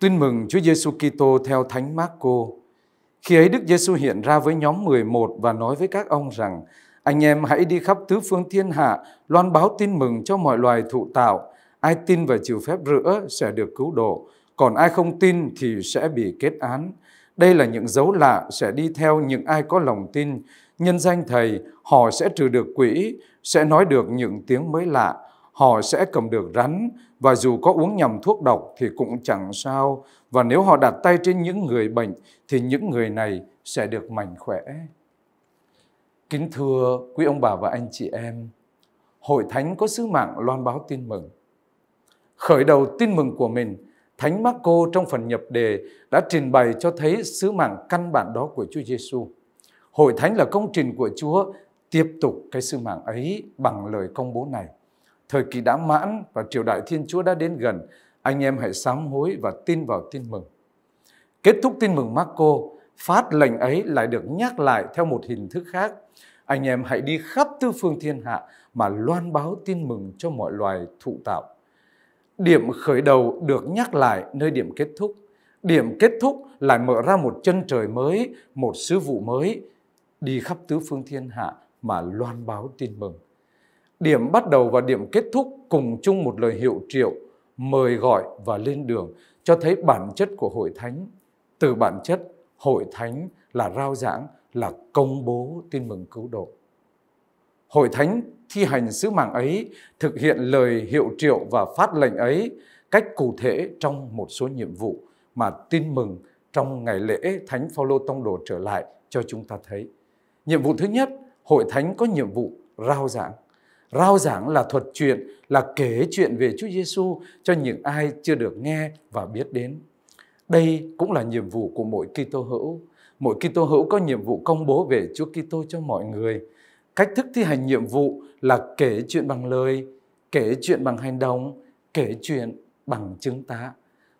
Tin mừng Chúa Giêsu Kitô theo Thánh Marco. Khi ấy Đức Giêsu hiện ra với nhóm 11 và nói với các ông rằng: Anh em hãy đi khắp tứ phương thiên hạ, loan báo tin mừng cho mọi loài thụ tạo. Ai tin và chịu phép rửa sẽ được cứu độ, còn ai không tin thì sẽ bị kết án. Đây là những dấu lạ sẽ đi theo những ai có lòng tin. Nhân danh Thầy, họ sẽ trừ được quỷ, sẽ nói được những tiếng mới lạ, họ sẽ cầm được rắn và dù có uống nhầm thuốc độc thì cũng chẳng sao. Và nếu họ đặt tay trên những người bệnh thì những người này sẽ được mạnh khỏe. Kính thưa quý ông bà và anh chị em, Hội Thánh có sứ mạng loan báo tin mừng. Khởi đầu tin mừng của mình, Thánh Marco trong phần nhập đề đã trình bày cho thấy sứ mạng căn bản đó của Chúa Giêsu. Hội Thánh là công trình của Chúa tiếp tục cái sứ mạng ấy bằng lời công bố này thời kỳ đã mãn và triều đại Thiên Chúa đã đến gần, anh em hãy sám hối và tin vào tin mừng. Kết thúc tin mừng Marco, phát lệnh ấy lại được nhắc lại theo một hình thức khác. Anh em hãy đi khắp tư phương thiên hạ mà loan báo tin mừng cho mọi loài thụ tạo. Điểm khởi đầu được nhắc lại nơi điểm kết thúc. Điểm kết thúc lại mở ra một chân trời mới, một sứ vụ mới, đi khắp tứ phương thiên hạ mà loan báo tin mừng điểm bắt đầu và điểm kết thúc cùng chung một lời hiệu triệu mời gọi và lên đường cho thấy bản chất của hội thánh từ bản chất hội thánh là rao giảng là công bố tin mừng cứu độ hội thánh thi hành sứ mạng ấy thực hiện lời hiệu triệu và phát lệnh ấy cách cụ thể trong một số nhiệm vụ mà tin mừng trong ngày lễ thánh phaolô tông đồ trở lại cho chúng ta thấy nhiệm vụ thứ nhất hội thánh có nhiệm vụ rao giảng Rao giảng là thuật chuyện, là kể chuyện về Chúa Giêsu cho những ai chưa được nghe và biết đến. Đây cũng là nhiệm vụ của mỗi Kitô hữu. Mỗi Kitô hữu có nhiệm vụ công bố về Chúa Kitô cho mọi người. Cách thức thi hành nhiệm vụ là kể chuyện bằng lời, kể chuyện bằng hành động, kể chuyện bằng chứng tá.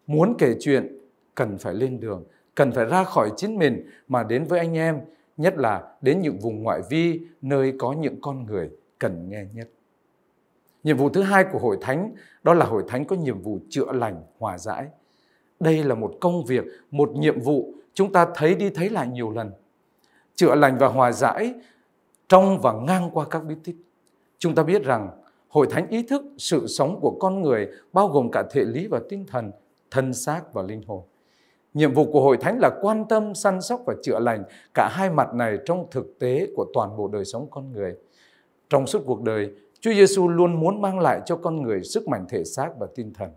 Muốn kể chuyện cần phải lên đường, cần phải ra khỏi chính mình mà đến với anh em, nhất là đến những vùng ngoại vi nơi có những con người cần nghe nhất. Nhiệm vụ thứ hai của hội thánh đó là hội thánh có nhiệm vụ chữa lành, hòa giải. Đây là một công việc, một nhiệm vụ chúng ta thấy đi thấy lại nhiều lần. Chữa lành và hòa giải trong và ngang qua các bí tích. Chúng ta biết rằng hội thánh ý thức sự sống của con người bao gồm cả thể lý và tinh thần, thân xác và linh hồn. Nhiệm vụ của hội thánh là quan tâm, săn sóc và chữa lành cả hai mặt này trong thực tế của toàn bộ đời sống con người – trong suốt cuộc đời, Chúa Giêsu luôn muốn mang lại cho con người sức mạnh thể xác và tinh thần.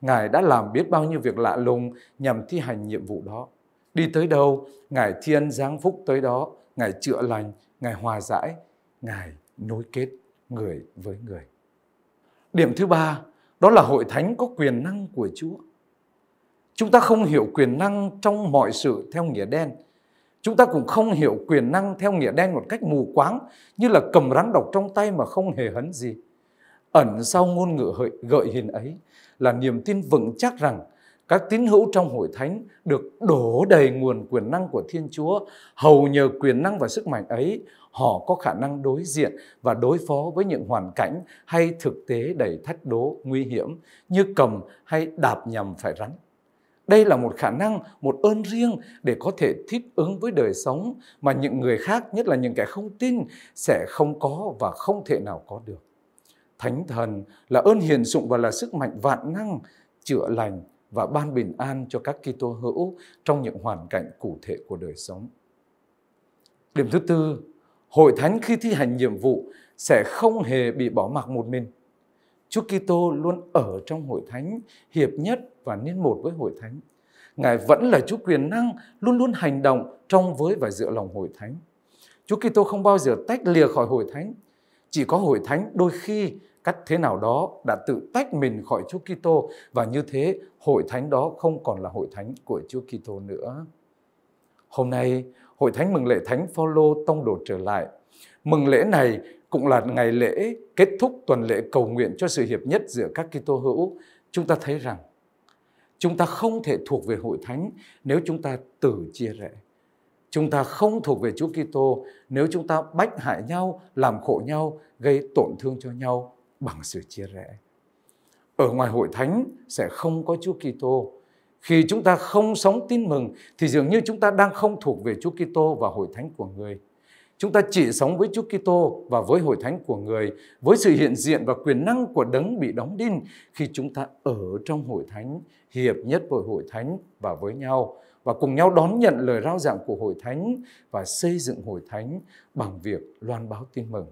Ngài đã làm biết bao nhiêu việc lạ lùng nhằm thi hành nhiệm vụ đó. Đi tới đâu, Ngài thiên giáng phúc tới đó, Ngài chữa lành, Ngài hòa giải, Ngài nối kết người với người. Điểm thứ ba, đó là hội thánh có quyền năng của Chúa. Chúng ta không hiểu quyền năng trong mọi sự theo nghĩa đen – Chúng ta cũng không hiểu quyền năng theo nghĩa đen một cách mù quáng như là cầm rắn độc trong tay mà không hề hấn gì. Ẩn sau ngôn ngữ gợi, gợi hình ấy là niềm tin vững chắc rằng các tín hữu trong hội thánh được đổ đầy nguồn quyền năng của Thiên Chúa. Hầu nhờ quyền năng và sức mạnh ấy, họ có khả năng đối diện và đối phó với những hoàn cảnh hay thực tế đầy thách đố, nguy hiểm như cầm hay đạp nhầm phải rắn. Đây là một khả năng, một ơn riêng để có thể thích ứng với đời sống mà những người khác, nhất là những kẻ không tin, sẽ không có và không thể nào có được. Thánh thần là ơn hiền dụng và là sức mạnh vạn năng, chữa lành và ban bình an cho các Kitô hữu trong những hoàn cảnh cụ thể của đời sống. Điểm thứ tư, hội thánh khi thi hành nhiệm vụ sẽ không hề bị bỏ mặc một mình. Chúa Kitô luôn ở trong hội thánh hiệp nhất và niên một với hội thánh. Ngài vẫn là Chúa quyền năng, luôn luôn hành động trong với và dựa lòng hội thánh. Chúa Kitô không bao giờ tách lìa khỏi hội thánh. Chỉ có hội thánh đôi khi cách thế nào đó đã tự tách mình khỏi Chúa Kitô và như thế hội thánh đó không còn là hội thánh của Chúa Kitô nữa. Hôm nay, hội thánh mừng lễ thánh Phaolô tông đồ trở lại. Mừng lễ này cũng là ngày lễ kết thúc tuần lễ cầu nguyện cho sự hiệp nhất giữa các Kitô hữu. Chúng ta thấy rằng Chúng ta không thể thuộc về hội thánh nếu chúng ta tự chia rẽ. Chúng ta không thuộc về Chúa Kitô nếu chúng ta bách hại nhau, làm khổ nhau, gây tổn thương cho nhau bằng sự chia rẽ. Ở ngoài hội thánh sẽ không có Chúa Kitô. Khi chúng ta không sống tin mừng thì dường như chúng ta đang không thuộc về Chúa Kitô và hội thánh của người. Chúng ta chỉ sống với Chúa Kitô và với hội thánh của người, với sự hiện diện và quyền năng của đấng bị đóng đinh khi chúng ta ở trong hội thánh, hiệp nhất với hội thánh và với nhau và cùng nhau đón nhận lời rao giảng của hội thánh và xây dựng hội thánh bằng việc loan báo tin mừng.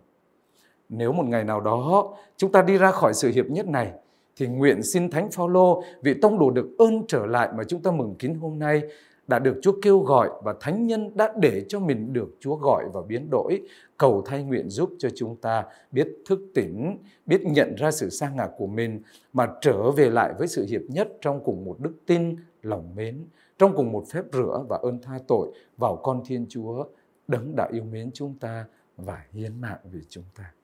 Nếu một ngày nào đó chúng ta đi ra khỏi sự hiệp nhất này, thì nguyện xin Thánh Phaolô, vị tông đồ được ơn trở lại mà chúng ta mừng kín hôm nay, đã được Chúa kêu gọi và thánh nhân đã để cho mình được Chúa gọi và biến đổi. Cầu thay nguyện giúp cho chúng ta biết thức tỉnh, biết nhận ra sự sa ngạc của mình mà trở về lại với sự hiệp nhất trong cùng một đức tin, lòng mến, trong cùng một phép rửa và ơn tha tội vào con Thiên Chúa đấng đã yêu mến chúng ta và hiến mạng vì chúng ta.